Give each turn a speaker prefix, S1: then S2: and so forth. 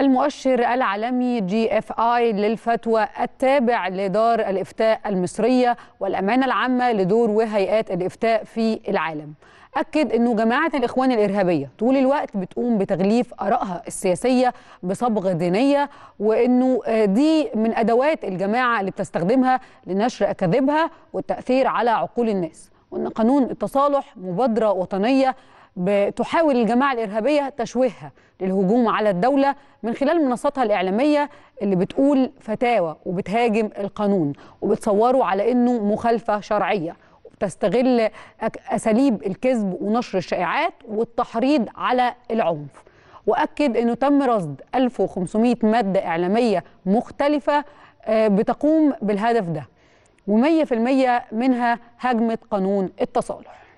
S1: المؤشر العالمي جي اف اي للفتوى التابع لدار الافتاء المصريه والامانه العامه لدور وهيئات الافتاء في العالم أكد أنه جماعة الإخوان الإرهابية طول الوقت بتقوم بتغليف آرائها السياسية بصبغة دينية وأنه دي من أدوات الجماعة اللي بتستخدمها لنشر أكاذيبها والتأثير على عقول الناس وأن قانون التصالح مبادرة وطنية بتحاول الجماعة الإرهابية تشويهها للهجوم على الدولة من خلال منصاتها الإعلامية اللي بتقول فتاوى وبتهاجم القانون وبتصوره على إنه مخالفة شرعية وبتستغل أساليب الكذب ونشر الشائعات والتحريض على العنف وأكد أنه تم رصد 1500 مادة إعلامية مختلفة آه، بتقوم بالهدف ده و100% منها هجمة قانون التصالح